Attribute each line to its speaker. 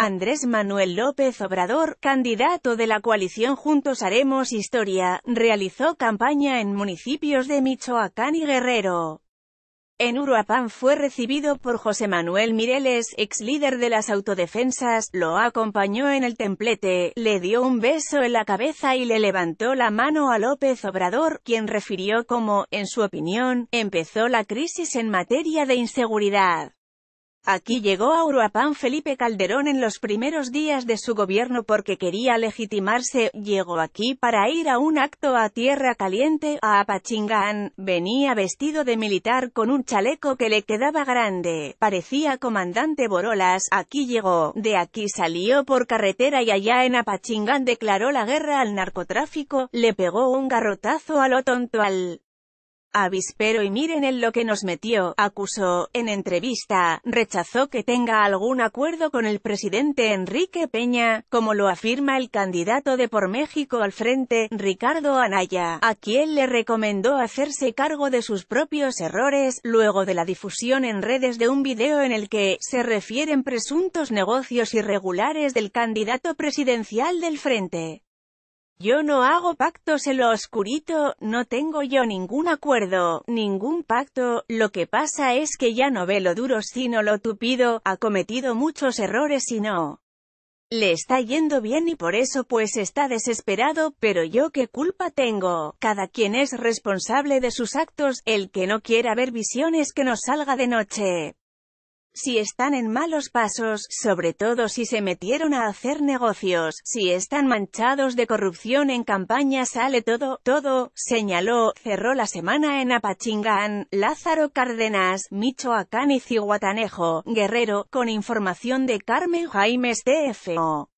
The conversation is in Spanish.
Speaker 1: Andrés Manuel López Obrador, candidato de la coalición Juntos Haremos Historia, realizó campaña en municipios de Michoacán y Guerrero. En Uruapán fue recibido por José Manuel Mireles, ex líder de las autodefensas, lo acompañó en el templete, le dio un beso en la cabeza y le levantó la mano a López Obrador, quien refirió cómo, en su opinión, empezó la crisis en materia de inseguridad. Aquí llegó a Uruapán Felipe Calderón en los primeros días de su gobierno porque quería legitimarse, llegó aquí para ir a un acto a tierra caliente, a Apachingán, venía vestido de militar con un chaleco que le quedaba grande, parecía comandante Borolas, aquí llegó, de aquí salió por carretera y allá en Apachingán declaró la guerra al narcotráfico, le pegó un garrotazo a lo tonto al avispero y miren en lo que nos metió, acusó, en entrevista, rechazó que tenga algún acuerdo con el presidente Enrique Peña, como lo afirma el candidato de por México al frente, Ricardo Anaya, a quien le recomendó hacerse cargo de sus propios errores, luego de la difusión en redes de un video en el que, se refieren presuntos negocios irregulares del candidato presidencial del frente. Yo no hago pactos en lo oscurito, no tengo yo ningún acuerdo, ningún pacto, lo que pasa es que ya no ve lo duro sino lo tupido, ha cometido muchos errores y no. Le está yendo bien y por eso pues está desesperado, pero yo qué culpa tengo, cada quien es responsable de sus actos, el que no quiera ver visiones que nos salga de noche, si están en malos pasos, sobre todo si se metieron a hacer negocios, si están manchados de corrupción en campaña sale todo, todo, señaló, cerró la semana en Apachingán, Lázaro Cárdenas, Michoacán y Cihuatanejo, Guerrero, con información de Carmen Jaimes TFO.